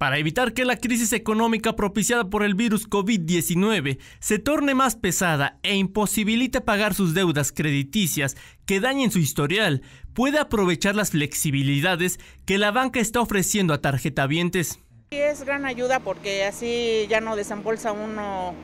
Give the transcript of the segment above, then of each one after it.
Para evitar que la crisis económica propiciada por el virus COVID-19 se torne más pesada e imposibilite pagar sus deudas crediticias que dañen su historial, puede aprovechar las flexibilidades que la banca está ofreciendo a Tarjeta tarjetavientes. Es gran ayuda porque así ya no desembolsa uno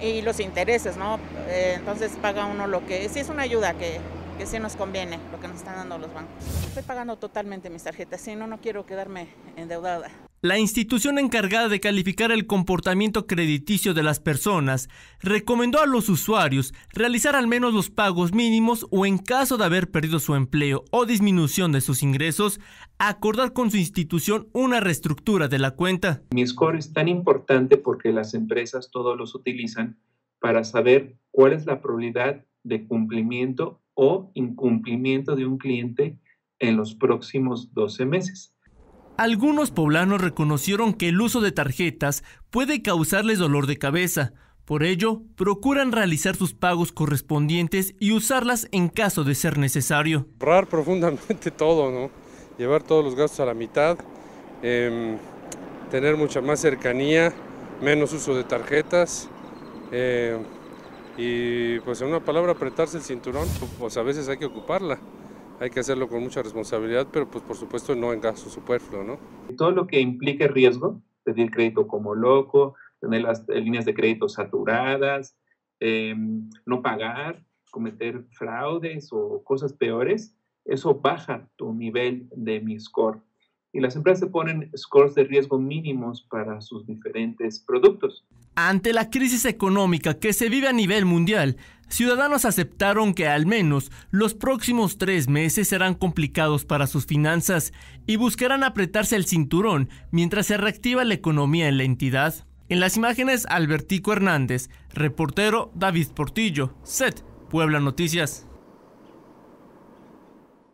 y, los intereses, ¿no? Eh, entonces paga uno lo que... Sí es una ayuda que, que sí nos conviene lo que nos están dando los bancos. Estoy pagando totalmente mis tarjetas, si no, no quiero quedarme endeudada. La institución encargada de calificar el comportamiento crediticio de las personas recomendó a los usuarios realizar al menos los pagos mínimos o en caso de haber perdido su empleo o disminución de sus ingresos, acordar con su institución una reestructura de la cuenta. Mi score es tan importante porque las empresas todos los utilizan para saber cuál es la probabilidad de cumplimiento o incumplimiento de un cliente en los próximos 12 meses. Algunos poblanos reconocieron que el uso de tarjetas puede causarles dolor de cabeza, por ello, procuran realizar sus pagos correspondientes y usarlas en caso de ser necesario. Ahorrar profundamente todo, ¿no? Llevar todos los gastos a la mitad, em, tener mucha más cercanía, menos uso de tarjetas eh, y pues en una palabra apretarse el cinturón, pues a veces hay que ocuparla hay que hacerlo con mucha responsabilidad, pero pues por supuesto no en gasto superfluo, ¿no? Todo lo que implique riesgo, pedir crédito como loco, tener las eh, líneas de crédito saturadas, em, no pagar, cometer fraudes o cosas peores, eso baja tu nivel de mi score. Y las empresas se ponen scores de riesgo mínimos para sus diferentes productos. Ante la crisis económica que se vive a nivel mundial, ciudadanos aceptaron que al menos los próximos tres meses serán complicados para sus finanzas y buscarán apretarse el cinturón mientras se reactiva la economía en la entidad. En las imágenes, Albertico Hernández, reportero David Portillo, SET, Puebla Noticias.